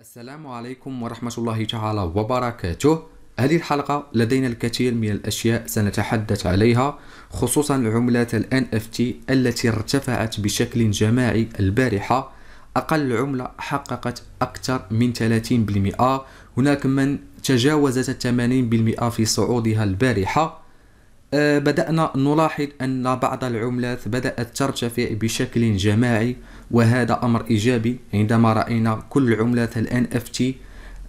السلام عليكم ورحمة الله تعالى وبركاته هذه الحلقة لدينا الكثير من الأشياء سنتحدث عليها خصوصا عملات الـ NFT التي ارتفعت بشكل جماعي البارحة أقل عملة حققت أكثر من 30% هناك من تجاوزت 80% في صعودها البارحة آه، بدأنا نلاحظ أن بعض العملات بدأت ترتفع بشكل جماعي وهذا أمر إيجابي عندما رأينا كل عملات الان اف تي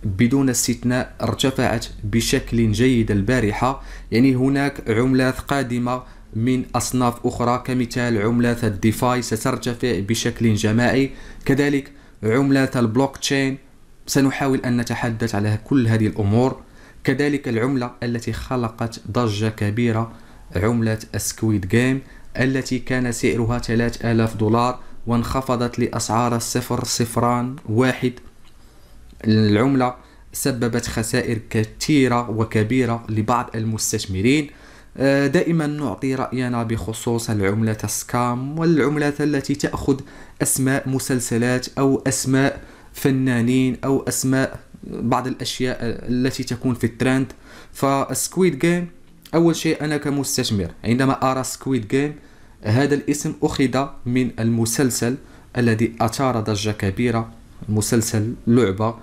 بدون استثناء ارتفعت بشكل جيد البارحة يعني هناك عملات قادمة من أصناف أخرى كمثال عملات الديفاي سترتفع بشكل جماعي كذلك عملات البلوك تشين سنحاول أن نتحدث على كل هذه الأمور كذلك العملة التي خلقت ضجة كبيرة عملة السكويد جيم التي كان سعرها 3000 دولار وانخفضت لأسعار الصفر صفران واحد العملة سببت خسائر كثيرة وكبيرة لبعض المستثمرين آه، دائما نعطي رأينا بخصوص العملة السكام والعملة التي تأخذ أسماء مسلسلات أو أسماء فنانين أو أسماء بعض الأشياء التي تكون في الترند فسكويد جيم أول شيء أنا كمستثمر عندما أرى سكويد جيم هذا الاسم أخذ من المسلسل الذي أثار ضجة كبيرة مسلسل لعبة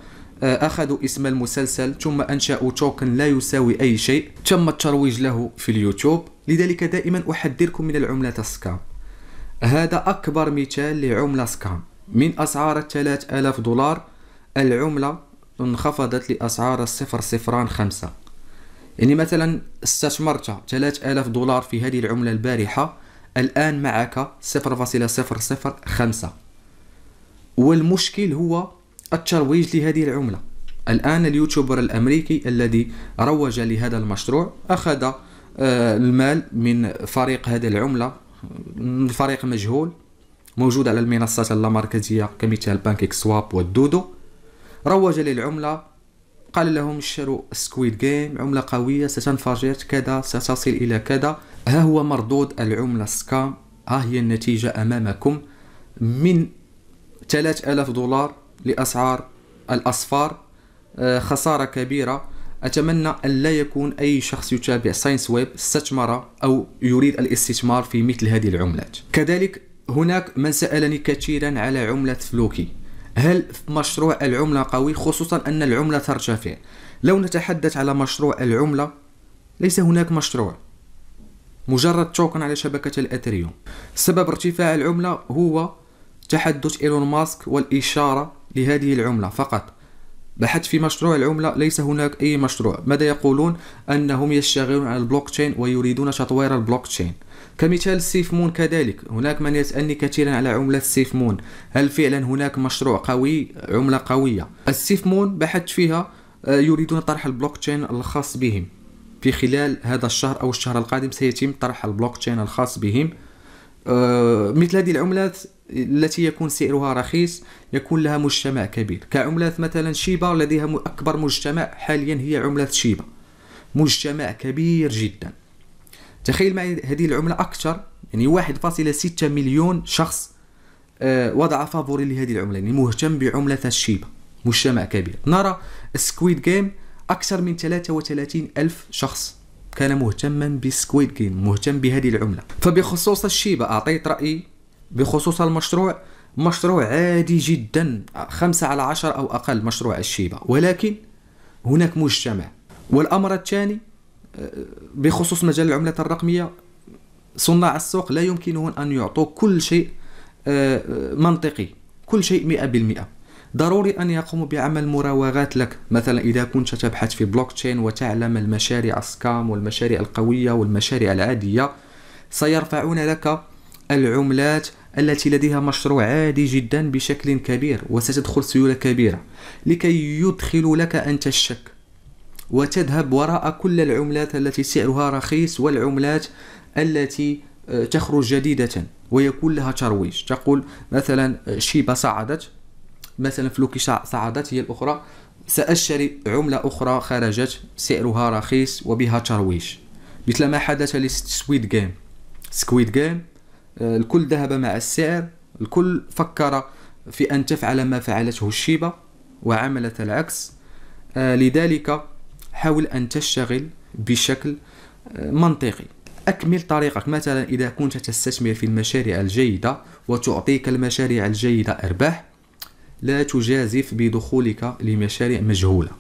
آه، أخذوا اسم المسلسل ثم أنشأوا توكن لا يساوي أي شيء تم الترويج له في اليوتيوب لذلك دائما أحذركم من العملة السكام هذا أكبر مثال لعملة سكام من أسعار 3000 دولار العملة انخفضت لأسعار خمسة يعني مثلا استثمرت 3000 دولار في هذه العملة البارحة الآن معك 0.005 والمشكل هو الترويج لهذه العملة الآن اليوتيوبر الأمريكي الذي روج لهذا المشروع أخذ آه، المال من فريق هذه العملة من فريق مجهول موجود على المنصات اللامركزية كمثال بانكيك سواب والدودو روج للعملة قال لهم اشتروا سكويد جيم عملة قوية ستنفجر كذا ستصل إلى كذا ها هو مردود العملة سكا ها هي النتيجة أمامكم من 3000 دولار لأسعار الأصفار آه، خسارة كبيرة أتمنى أن لا يكون أي شخص يتابع ساينس ويب استثمر أو يريد الاستثمار في مثل هذه العملات كذلك هناك من سألني كثيرا على عملة فلوكي هل مشروع العملة قوي خصوصا أن العملة ترتفع لو نتحدث على مشروع العملة ليس هناك مشروع مجرد توكن على شبكة الإثريوم سبب ارتفاع العملة هو تحدث إيلون ماسك والإشارة لهذه العملة فقط بحث في مشروع العملة ليس هناك أي مشروع ماذا يقولون أنهم يشتغلون على البلوك تشين ويريدون تطوير البلوك تشين كمثال مون كذلك هناك من يسألني كثيرا على عملة سيف مون هل فعلا هناك مشروع قوي عملة قوية السيف مون بحثت فيها آه، يريدون طرح البلوك تشين الخاص بهم في خلال هذا الشهر أو الشهر القادم سيتم طرح البلوك تشين الخاص بهم أه، مثل هذه العملات التي يكون سعرها رخيص يكون لها مجتمع كبير كعملات مثلا شيبا لديها أكبر مجتمع حاليا هي عملة شيبا مجتمع كبير جدا تخيل معي هذه العملة أكثر يعني 1.6 مليون شخص أه، وضع فافوري لهذه العملة يعني مهتم بعملة الشيبا مجتمع كبير نرى سكويد جيم أكثر من 33 ألف شخص كان مهتما بسكويد جيم مهتم بهذه العملة فبخصوص الشيبة أعطيت رأيي بخصوص المشروع مشروع عادي جدا خمسة على عشر أو أقل مشروع الشيبة ولكن هناك مجتمع والأمر الثاني آه، بخصوص مجال العملة الرقمية صناع السوق لا يمكنهم أن يعطوا كل شيء آه، آه، منطقي كل شيء مئة بالمئة ضروري أن يقوموا بعمل مراوغات لك مثلا إذا كنت تبحث في بلوك تشين وتعلم المشاريع السكام والمشاريع القوية والمشاريع العادية سيرفعون لك العملات التي لديها مشروع عادي جدا بشكل كبير وستدخل سيولة كبيرة لكي يدخل لك أنت الشك وتذهب وراء كل العملات التي سعرها رخيص والعملات التي آه، تخرج جديدة ويكون لها ترويج تقول مثلا شيبا صعدت مثلا فلوكي صعدت هي الأخرى سأشتري عملة أخرى خرجت سعرها رخيص وبها ترويج مثل ما حدث لسكويد جيم سكويد جيم آه، الكل ذهب مع السعر الكل فكر في أن تفعل ما فعلته الشيبة وعملت العكس آه، لذلك حاول أن تشتغل بشكل آه، منطقي أكمل طريقك مثلا إذا كنت تستثمر في المشاريع الجيدة وتعطيك المشاريع الجيدة أرباح لا تجازف بدخولك لمشاريع مجهولة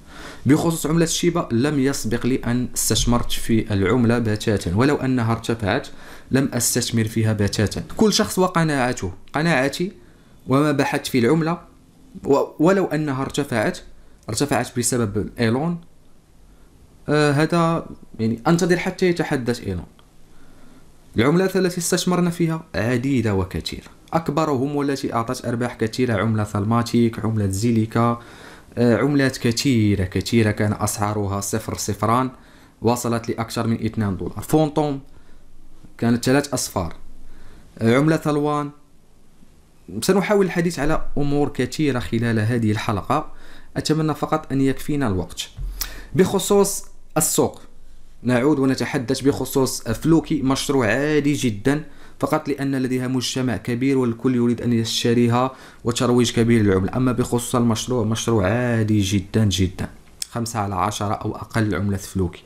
بخصوص عملة شيبا لم يسبق لي أن استثمرت في العملة بتاتا ولو أنها ارتفعت لم أستثمر فيها بتاتا كل شخص وقناعته قناعتي وما بحثت في العملة ولو أنها ارتفعت ارتفعت بسبب إيلون آه هذا يعني أنتظر حتى يتحدث إيلون العملات التي استثمرنا فيها عديدة وكثيرة أكبرهم والتي أعطت أرباح كثيرة عملة ثلماتيك عملة زيليكا آه، عملات كثيرة كثيرة كان أسعارها صفر صفران وصلت لأكثر من 2 دولار فونتوم كانت ثلاث أصفار آه، عملة الوان سنحاول الحديث على أمور كثيرة خلال هذه الحلقة أتمنى فقط أن يكفينا الوقت بخصوص السوق نعود ونتحدث بخصوص فلوكي مشروع عادي جدا فقط لأن لديها مجتمع كبير والكل يريد أن يشتريها وترويج كبير للعملة أما بخصوص المشروع مشروع عادي جدا جدا خمسة على عشرة أو أقل عملة فلوكي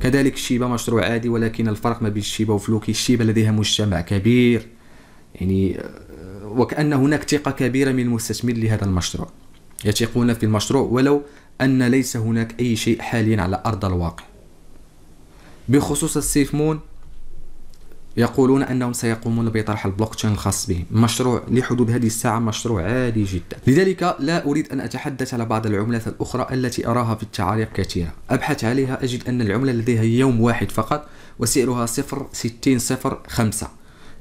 كذلك الشيبة مشروع عادي ولكن الفرق ما بين الشيبة وفلوكي الشيبة لديها مجتمع كبير يعني وكأن هناك ثقة كبيرة من المستثمر لهذا المشروع يثقون في المشروع ولو أن ليس هناك أي شيء حاليا على أرض الواقع بخصوص السيفمون يقولون انهم سيقومون بطرح البلوك تشين الخاص بهم مشروع لحدود هذه الساعه مشروع عادي جدا لذلك لا اريد ان اتحدث على بعض العملات الاخرى التي اراها في التعاريف كثيره ابحث عليها اجد ان العمله لديها يوم واحد فقط وسعرها 0.6005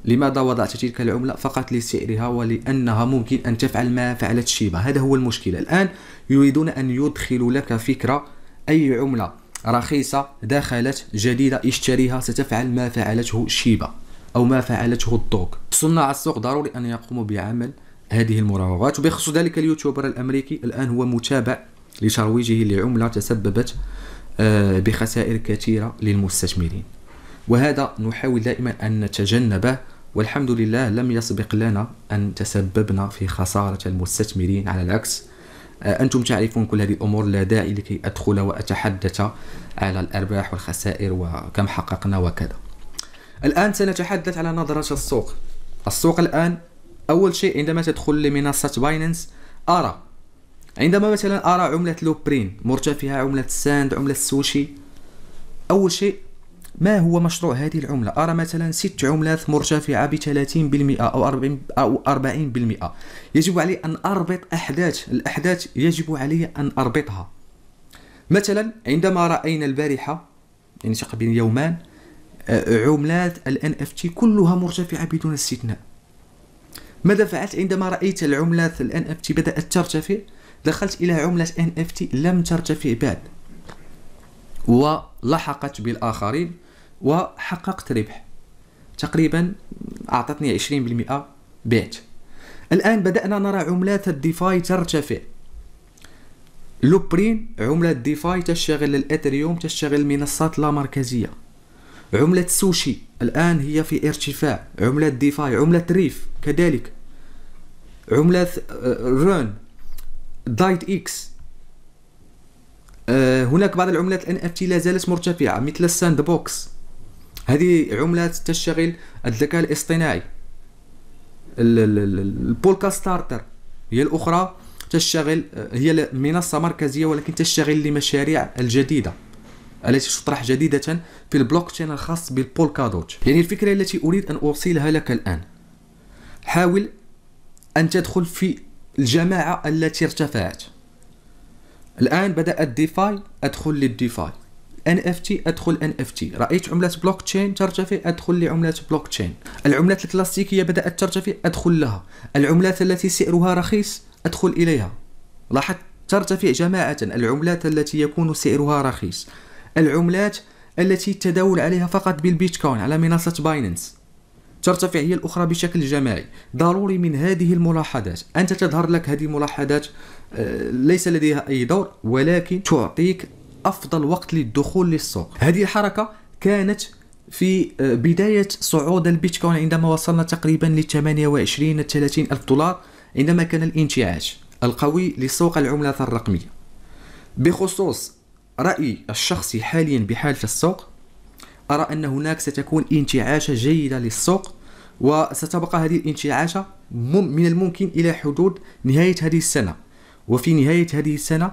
لماذا وضعت تلك العملة فقط لسعرها ولأنها ممكن أن تفعل ما فعلت شيبا هذا هو المشكلة الآن يريدون أن يدخلوا لك فكرة أي عملة رخيصة دخلت جديدة اشتريها ستفعل ما فعلته شيبا أو ما فعلته الدوك صناع السوق ضروري أن يقوموا بعمل هذه المراوغات وبخصوص ذلك اليوتيوبر الأمريكي الآن هو متابع لترويجه لعملة تسببت آه، بخسائر كثيرة للمستثمرين وهذا نحاول دائما أن نتجنبه والحمد لله لم يسبق لنا أن تسببنا في خسارة المستثمرين على العكس آه، أنتم تعرفون كل هذه الأمور لا داعي لكي أدخل وأتحدث على الأرباح والخسائر وكم حققنا وكذا الآن سنتحدث على نظرة السوق السوق الآن أول شيء عندما تدخل لمنصة بايننس أرى عندما مثلا أرى عملة لوبرين مرتفعة عملة ساند عملة سوشي أول شيء ما هو مشروع هذه العملة؟ أرى مثلا ست عملات مرتفعة ب 30% أو 40% أو 40% يجب علي أن أربط أحداث الأحداث يجب علي أن أربطها مثلا عندما رأينا البارحة يعني تقريبا يومان آه، عملات الـ NFT كلها مرتفعة بدون استثناء ماذا فعلت عندما رأيت العملات الـ NFT بدأت ترتفع دخلت إلى عملة NFT لم ترتفع بعد ولحقت بالآخرين وحققت ربح تقريبا أعطتني 20% بعت الآن بدأنا نرى عملات الديفاي ترتفع لوبرين عملة ديفاي تشتغل الإثريوم تشتغل منصات لا مركزية عملة سوشي الآن هي في ارتفاع عملة ديفاي عملة ريف كذلك عملة آه، رون دايت إكس آه، هناك بعض العملات الان اف تي لا زالت مرتفعه مثل الساند بوكس هذه عملات تشتغل الذكاء الاصطناعي البولكا ستارتر هي الاخرى تشتغل آه، هي منصه مركزيه ولكن تشتغل لمشاريع الجديده التي تطرح جديدة في البلوك تشين الخاص بالبولكادوت يعني الفكرة التي أريد أن أوصلها لك الآن حاول أن تدخل في الجماعة التي ارتفعت الآن بدأت ديفاي أدخل للديفاي NFT ادخل NFT رايت عمله بلوك تشين ترتفع ادخل لعمله بلوك تشين العملات الكلاسيكيه بدات ترتفع ادخل لها العملات التي سعرها رخيص ادخل اليها لاحظت ترتفع جماعه العملات التي يكون سعرها رخيص العملات التي التداول عليها فقط بالبيتكوين على منصه بايننس ترتفع هي الأخرى بشكل جماعي ضروري من هذه الملاحظات أنت تظهر لك هذه الملاحظات آه، ليس لديها أي دور ولكن تعطيك افضل وقت للدخول للسوق هذه الحركه كانت في آه، بداية صعود البيتكوين عندما وصلنا تقريبا ل 28 30 ألف دولار عندما كان الانتعاش القوي لسوق العملات الرقمية بخصوص رأيي الشخصي حاليا بحالة السوق أرى أن هناك ستكون انتعاشة جيدة للسوق وستبقى هذه الانتعاشة من الممكن إلى حدود نهاية هذه السنة وفي نهاية هذه السنة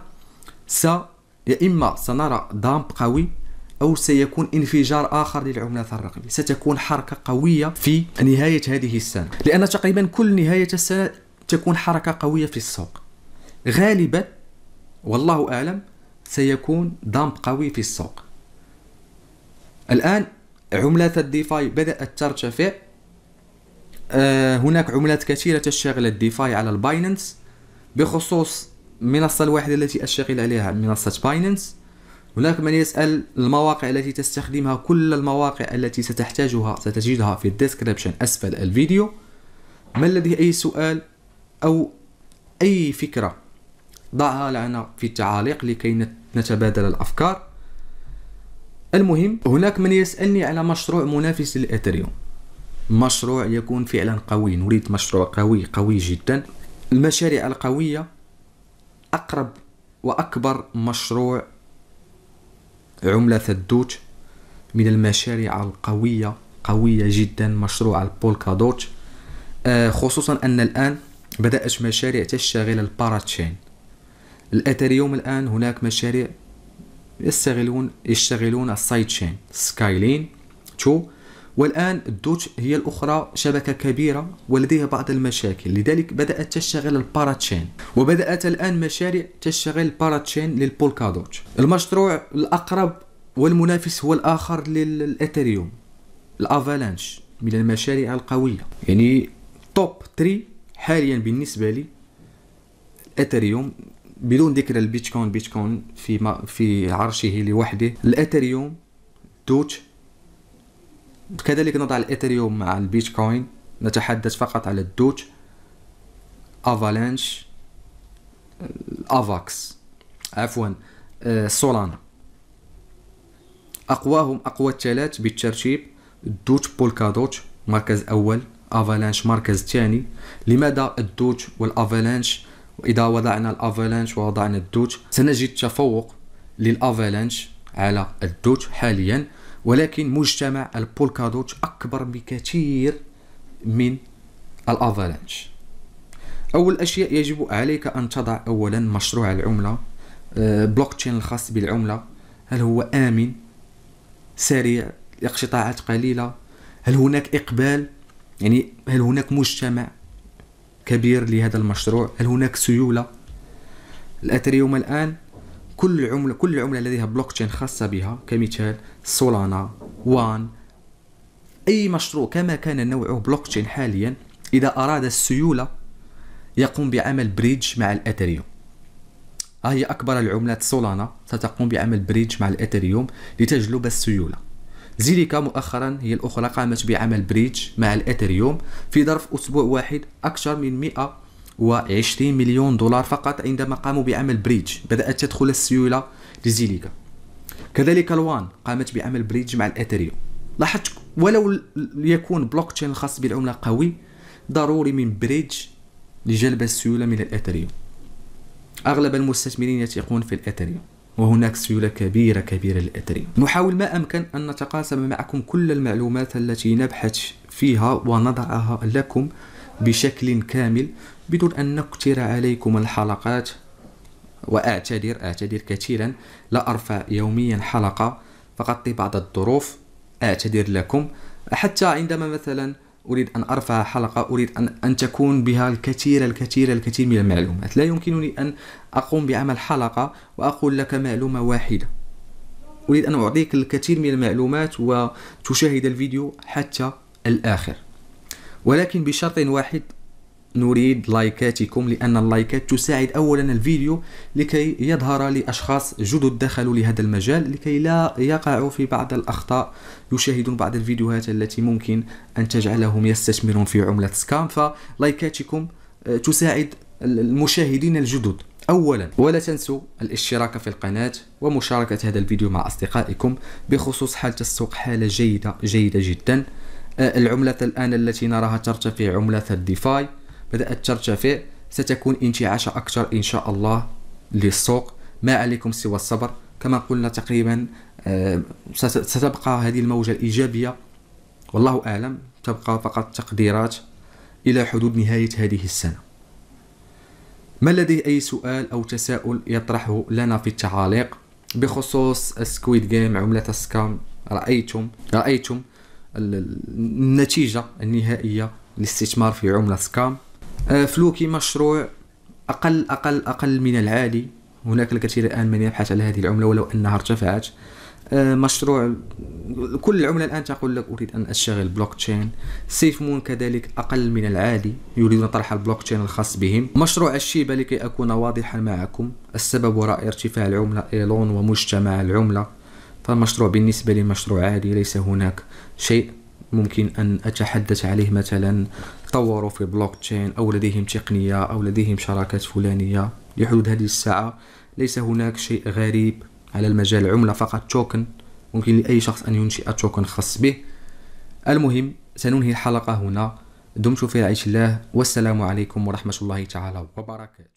سنتقل يا إما سنرى دامب قوي أو سيكون انفجار آخر للعملات الرقمية ستكون حركة قوية في نهاية هذه السنة لأن تقريبا كل نهاية السنة تكون حركة قوية في السوق غالبا والله أعلم سيكون دامب قوي في السوق الآن عملات الديفاي بدأت ترتفع آه، هناك عملات كثيرة تشتغل الديفاي على البايننس بخصوص المنصة الواحده التي أشتغل عليها منصة باينانس هناك من يسأل المواقع التي تستخدمها كل المواقع التي ستحتاجها ستجدها في الديسكريبشن أسفل الفيديو ما الذي أي سؤال أو أي فكرة ضعها لنا في التعاليق لكي نتبادل الأفكار المهم هناك من يسألني على مشروع منافس للإثريوم مشروع يكون فعلا قوي نريد مشروع قوي قوي جدا المشاريع القوية أقرب وأكبر مشروع عملة الدوت من المشاريع القوية قوية جدا مشروع البولكادوت آه، خصوصا أن الآن بدأت مشاريع تشتغل الباراتشين الأتريوم الآن هناك مشاريع يستغلون يشتغلون السايد تشين سكايلين تو والآن الدوتش هي الأخرى شبكة كبيرة ولديها بعض المشاكل لذلك بدأت تشتغل الباراتشين وبدأت الآن مشاريع تشتغل الباراتشين للبولكادوت المشروع الأقرب والمنافس هو الآخر للإثيريوم الأفالانش من المشاريع القوية يعني توب 3 حاليا بالنسبة لي الإثيريوم بدون ذكر البيتكوين بيتكوين في في عرشه لوحده الإثيريوم دوتش كذلك نضع الاثيريوم مع البيتكوين نتحدث فقط على الدوج أفالانش الأفاكس عفوا آه، سولانا أقواهم أقوى الثلاث بالترتيب الدوج بولكادوت مركز أول افالانش مركز ثاني لماذا الدوج والافالانش واذا وضعنا الافالانش ووضعنا الدوج سنجد تفوق للافالانش على الدوج حاليا ولكن مجتمع البولكادوت أكبر بكثير من الأفالانش أول أشياء يجب عليك أن تضع أولا مشروع العملة بلوك آه، تشين الخاص بالعملة هل هو آمن سريع اقتطاعات قليلة هل هناك إقبال يعني هل هناك مجتمع كبير لهذا المشروع هل هناك سيولة الأتريوم الآن كل عمله كل عمله لديها بلوك تشين خاصه بها كمثال سولانا وان اي مشروع كما كان نوعه بلوك تشين حاليا اذا اراد السيوله يقوم بعمل بريدج مع الاثريوم ها هي اكبر العملات سولانا ستقوم بعمل بريدج مع الاثريوم لتجلب السيوله زيليكا مؤخرا هي الاخرى قامت بعمل بريدج مع الاثريوم في ظرف اسبوع واحد اكثر من 100 و 20 مليون دولار فقط عندما قاموا بعمل بريدج بدأت تدخل السيولة لزيليكا كذلك الوان قامت بعمل بريدج مع الأثريوم لاحظت ولو يكون بلوك تشين الخاص بالعملة قوي ضروري من بريدج لجلب السيولة من الأثريوم أغلب المستثمرين يثقون في الأثريوم وهناك سيولة كبيرة كبيرة للأثريوم نحاول ما أمكن أن نتقاسم معكم كل المعلومات التي نبحث فيها ونضعها لكم بشكل كامل بدون أن نكثر عليكم الحلقات وأعتذر أعتذر كثيرا لا أرفع يوميا حلقة فقط لبعض الظروف أعتذر لكم حتى عندما مثلا أريد أن أرفع حلقة أريد أن, أن تكون بها الكثير الكثير الكثير من المعلومات لا يمكنني أن أقوم بعمل حلقة وأقول لك معلومة واحدة أريد أن أعطيك الكثير من المعلومات وتشاهد الفيديو حتى الآخر ولكن بشرط واحد نريد لايكاتكم لأن اللايكات تساعد أولا الفيديو لكي يظهر لأشخاص جدد دخلوا لهذا المجال لكي لا يقعوا في بعض الأخطاء يشاهدون بعض الفيديوهات التي ممكن أن تجعلهم يستثمرون في عملة سكام فلايكاتكم آه، تساعد المشاهدين الجدد أولا ولا تنسوا الاشتراك في القناة ومشاركة هذا الفيديو مع أصدقائكم بخصوص حالة السوق حالة جيدة جيدة جدا أه، العملة الآن التي نراها ترتفع عملة الديفاي بدأت ترتفع ستكون انتعاشة أكثر إن شاء الله للسوق ما عليكم سوى الصبر كما قلنا تقريبا أه، ستبقى هذه الموجة الإيجابية والله أعلم تبقى فقط تقديرات إلى حدود نهاية هذه السنة ما لديه أي سؤال أو تساؤل يطرحه لنا في التعاليق بخصوص السكويد جيم عملة السكام رأيتم رأيتم النتيجه النهائيه للاستثمار في عمله سكام آه، فلوكي مشروع اقل اقل اقل من العالي هناك الكثير الان من يبحث على هذه العمله ولو انها ارتفعت آه، مشروع كل العملة الان تقول لك اريد ان اشتغل بلوك تشين سيف مون كذلك اقل من العادي يريدون طرح البلوك تشين الخاص بهم مشروع الشيبه لكي اكون واضحا معكم السبب وراء ارتفاع العمله ايلون ومجتمع العمله فالمشروع بالنسبه لي مشروع عادي ليس هناك شيء ممكن أن أتحدث عليه مثلا طوروا في بلوك تشين أو لديهم تقنية أو لديهم شراكات فلانية لحدود هذه الساعة ليس هناك شيء غريب على المجال العملة فقط توكن ممكن لأي شخص أن ينشئ توكن خاص به المهم سننهي الحلقة هنا دمتم في رعاية الله والسلام عليكم ورحمة الله تعالى وبركاته